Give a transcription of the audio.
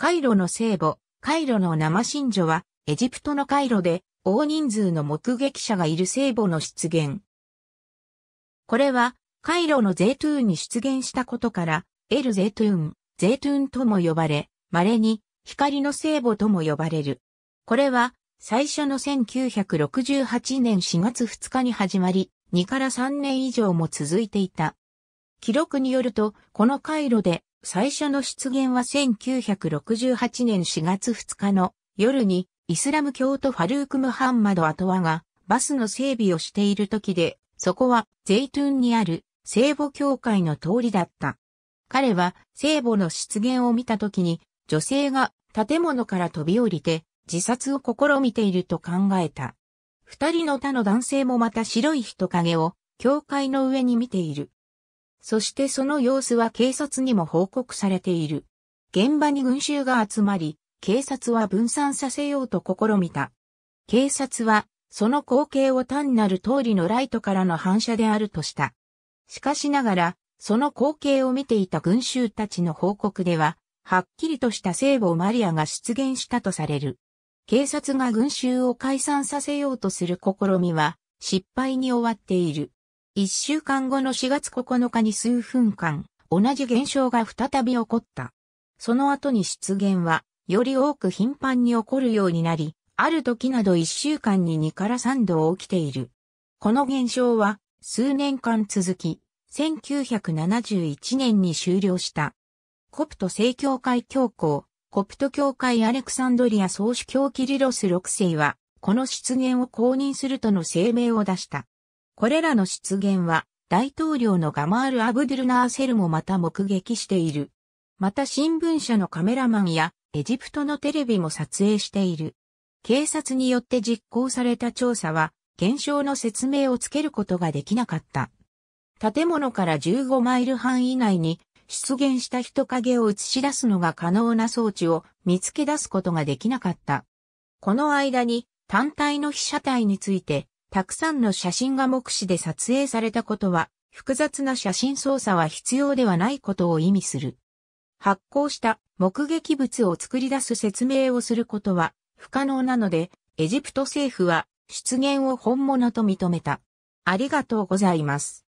カイロの聖母、カイロの生信女は、エジプトのカイロで、大人数の目撃者がいる聖母の出現。これは、カイロのゼートゥーンに出現したことから、エルゼートゥーン、ゼートゥーンとも呼ばれ、稀に、光の聖母とも呼ばれる。これは、最初の1968年4月2日に始まり、2から3年以上も続いていた。記録によると、このイロで最初の出現は1968年4月2日の夜にイスラム教徒ファルーク・ムハンマド・アトワがバスの整備をしている時で、そこはゼイトゥンにある聖母教会の通りだった。彼は聖母の出現を見た時に女性が建物から飛び降りて自殺を試みていると考えた。二人の他の男性もまた白い人影を教会の上に見ている。そしてその様子は警察にも報告されている。現場に群衆が集まり、警察は分散させようと試みた。警察は、その光景を単なる通りのライトからの反射であるとした。しかしながら、その光景を見ていた群衆たちの報告では、はっきりとした聖母マリアが出現したとされる。警察が群衆を解散させようとする試みは、失敗に終わっている。一週間後の4月9日に数分間、同じ現象が再び起こった。その後に出現は、より多く頻繁に起こるようになり、ある時など一週間に2から3度起きている。この現象は、数年間続き、1971年に終了した。コプト正教会教皇、コプト教会アレクサンドリア総主教キリロス6世は、この出現を公認するとの声明を出した。これらの出現は、大統領のガマール・アブドゥルナーセルもまた目撃している。また新聞社のカメラマンやエジプトのテレビも撮影している。警察によって実行された調査は、現象の説明をつけることができなかった。建物から15マイル範囲内に出現した人影を映し出すのが可能な装置を見つけ出すことができなかった。この間に単体の被写体についてたくさんの写真が目視で撮影されたことは、複雑な写真操作は必要ではないことを意味する。発行した目撃物を作り出す説明をすることは不可能なので、エジプト政府は出現を本物と認めた。ありがとうございます。